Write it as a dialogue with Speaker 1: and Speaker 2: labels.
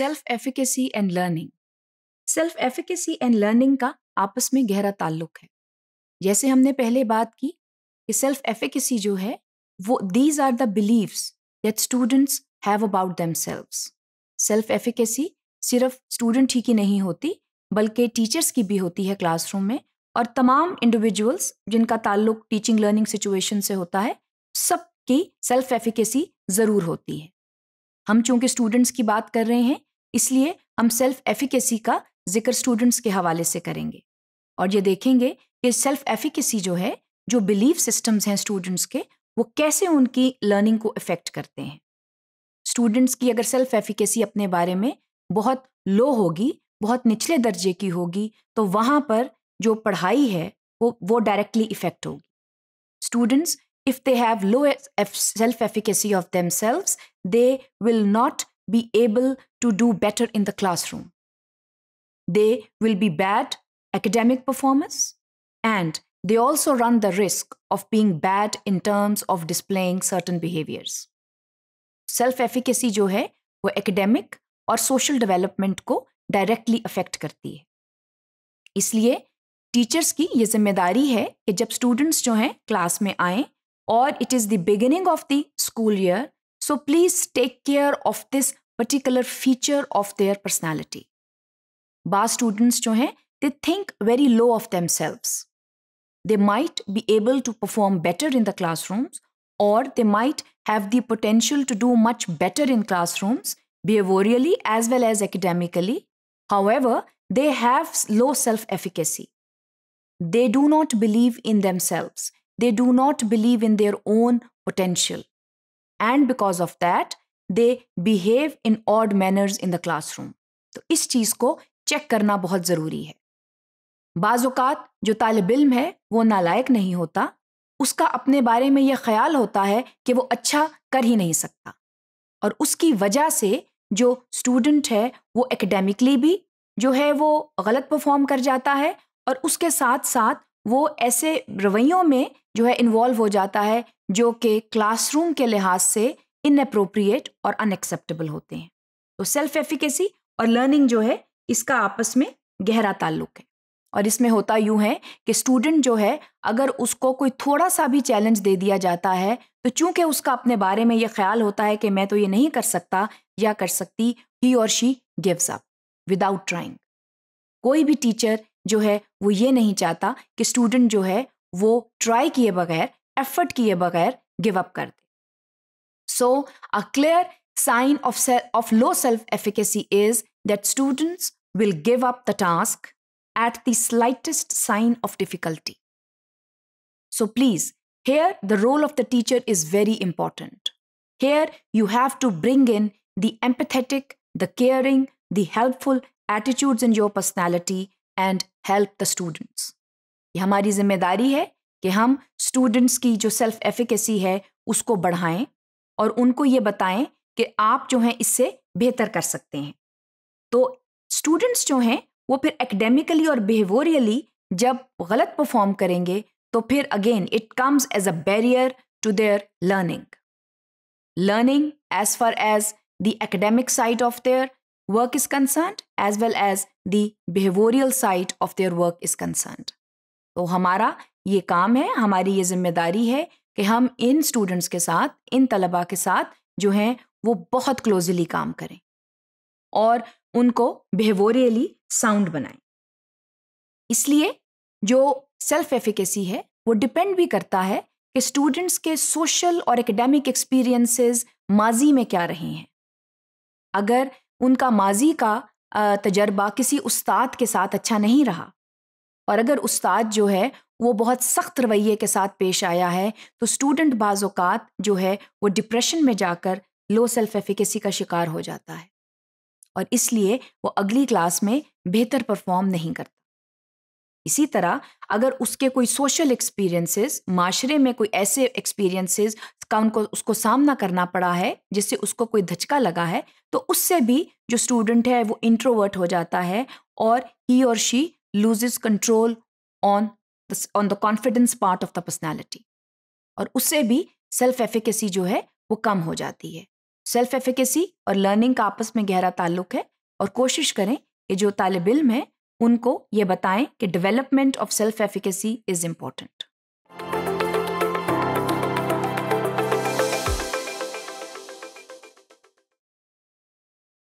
Speaker 1: Self efficacy and learning self efficacy and learning का आपस में गहरा ताल्लुक है जैसे हमने पहले बात की कि सेल्फ एफिकेसी जो है वो these are the beliefs that students have about them self efficacy सिर्फ स्टूडेंट ही की नहीं होती बल्कि टीचर्स की भी होती है क्लासरूम में और तमाम इंडिविजुअल्स जिनका ताल्लुक टीचिंग लर्निंग सिचुएशन से होता है सबकी सेल्फ एफिकेसी ज़रूर होती है हम चूंकि स्टूडेंट्स की बात कर रहे हैं इसलिए हम सेल्फ एफिकेसी का जिक्र स्टूडेंट्स के हवाले से करेंगे और ये देखेंगे कि सेल्फ एफिकेसी जो है जो बिलीव सिस्टम्स हैं स्टूडेंट्स के वो कैसे उनकी लर्निंग को इफ़ेक्ट करते हैं स्टूडेंट्स की अगर सेल्फ एफिकेसी अपने बारे में बहुत लो होगी बहुत निचले दर्जे की होगी तो वहाँ पर जो पढ़ाई है वो वो डायरेक्टली इफ़ेक्ट होगी students if they have low self efficacy of them they will not be able to do better in the classroom. They will be bad academic performers and they also run the risk of being bad in terms of displaying certain behaviors. Self efficacy jo hai wo academic और social development ko directly affect karti hai. Isliye teachers की ये जिम्मेदारी है कि जब students जो हैं class में आएं और it is the beginning of the school year so please take care of this particular feature of their personality. Bar students जो हैं, they think very low of themselves. They might be able to perform better in the classrooms or they might have the potential to do much better in classrooms behaviorally as well as academically. However, they have low self efficacy. They do not believe in themselves. They do not believe in their own potential. And because of that, they behave in odd manners in the classroom तो इस चीज़ को check करना बहुत ज़रूरी है बाज़ात जो तालब इम है वो नालायक नहीं होता उसका अपने बारे में यह ख्याल होता है कि वो अच्छा कर ही नहीं सकता और उसकी वजह से जो स्टूडेंट है वो एकेडमिकली भी जो है वो गलत परफॉर्म कर जाता है और उसके साथ साथ वो ऐसे रवैयों में जो है इन्वॉल्व हो जाता है जो कि क्लासरूम के लिहाज से इनअप्रोप्रिएट और अनएक्सेप्टेबल होते हैं तो सेल्फ एफिकेसी और लर्निंग जो है इसका आपस में गहरा ताल्लुक है और इसमें होता यूँ है कि स्टूडेंट जो है अगर उसको कोई थोड़ा सा भी चैलेंज दे दिया जाता है तो चूंकि उसका अपने बारे में ये ख्याल होता है कि मैं तो ये नहीं कर सकता या कर सकती he or she gives up without trying कोई भी टीचर जो है वो ये नहीं चाहता कि स्टूडेंट जो है वो ट्राई किए बगैर एफर्ट किए बगैर गिव अप कर दे So, a clear sign of, of low self efficacy is that students will give up the task at the slightest sign of difficulty. So, please, here the role of the teacher is very important. Here you have to bring in the empathetic, the caring, the helpful attitudes in your personality and help the students. ये हमारी जिम्मेदारी है कि हम students की जो self efficacy है उसको बढ़ाएं और उनको ये बताएं कि आप जो हैं इससे बेहतर कर सकते हैं तो स्टूडेंट्स जो हैं वो फिर एकेडेमिकली और बिहेवोरियली जब गलत परफॉर्म करेंगे तो फिर again it comes as a barrier to their learning learning as far as the academic side of their work is concern as well as the behavioral side of their work is concern तो हमारा ये काम है हमारी ये जिम्मेदारी है कि हम इन स्टूडेंट्स के साथ इन तलबा के साथ जो हैं वो बहुत क्लोजली काम करें और उनको बिहेवोरियली साउंड बनाएं इसलिए जो सेल्फ एफिकेसी है वो डिपेंड भी करता है कि स्टूडेंट्स के सोशल और एकेडमिक एक्सपीरियंसेस माजी में क्या रहे हैं अगर उनका माजी का तजर्बा किसी उस्ताद के साथ अच्छा नहीं रहा और अगर उस्ताद जो है वो बहुत सख्त रवैये के साथ पेश आया है तो स्टूडेंट बाज़ात जो है वो डिप्रेशन में जाकर लो सेल्फ एफिकेसी का शिकार हो जाता है और इसलिए वो अगली क्लास में बेहतर परफॉर्म नहीं करता इसी तरह अगर उसके कोई सोशल एक्सपीरियंसेस माशरे में कोई ऐसे एक्सपीरियंसेस का उनको उसको सामना करना पड़ा है जिससे उसको कोई धचका लगा है तो उससे भी जो स्टूडेंट है वो इंट्रोवर्ट हो जाता है और he or she loses control on on the confidence part of the personality और उससे भी सेल्फ एफिकेसी जो है वो कम हो जाती है सेल्फ एफिकेसी और लर्निंग का आपस में गहरा ताल्लुक है और कोशिश करें कि जो तालब इल्म है उनको ये बताएं कि development of self efficacy is important